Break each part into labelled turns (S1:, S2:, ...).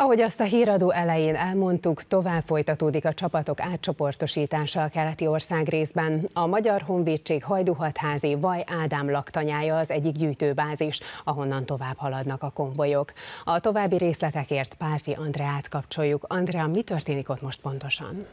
S1: Ahogy azt a híradó elején elmondtuk, tovább folytatódik a csapatok átcsoportosítása a keleti ország részben. A Magyar Honvédség hajduhatházi Vaj Ádám laktanyája az egyik gyűjtőbázis, ahonnan tovább haladnak a konvojok. A további részletekért Pálfi Andreát kapcsoljuk. Andrea, mi történik ott most pontosan?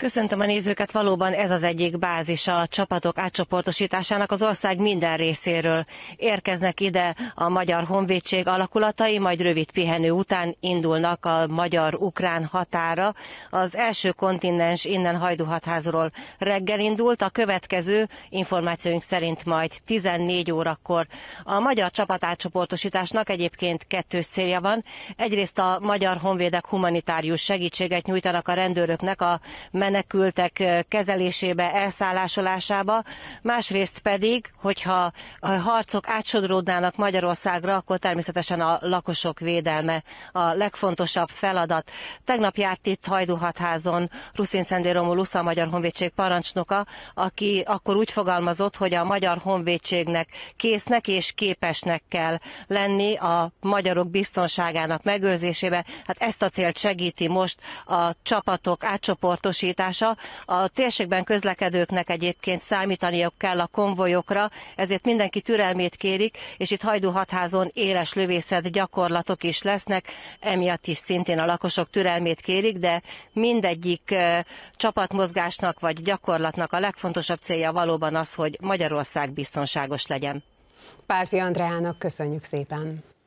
S2: Köszöntöm a nézőket, valóban ez az egyik bázis a csapatok átcsoportosításának az ország minden részéről. Érkeznek ide a Magyar Honvédség alakulatai, majd rövid pihenő után indulnak a magyar-ukrán határa. Az első kontinens innen Hajduhatházról reggel indult, a következő információink szerint majd 14 órakor. A magyar csapat átcsoportosításnak egyébként kettős célja van. Egyrészt a magyar honvédek humanitárius segítséget nyújtanak a rendőröknek a men- menekültek kezelésébe, elszállásolásába, másrészt pedig, hogyha a harcok átsodródnának Magyarországra, akkor természetesen a lakosok védelme a legfontosabb feladat. Tegnap járt itt Hajduhatházon Ruszin Szendé Romulusz, a Magyar Honvédség parancsnoka, aki akkor úgy fogalmazott, hogy a Magyar Honvédségnek késznek és képesnek kell lenni a magyarok biztonságának megőrzésébe. Hát ezt a célt segíti most a csapatok átcsoportosítása, biztosítása. A térségben közlekedőknek egyébként számítaniuk kell a konvojokra, ezért mindenki türelmét kérik, és itt hatházon éles lövészet gyakorlatok is lesznek, emiatt is szintén a lakosok türelmét kérik, de mindegyik csapatmozgásnak vagy gyakorlatnak a legfontosabb célja valóban az, hogy Magyarország biztonságos legyen. Párfi Andreának köszönjük szépen!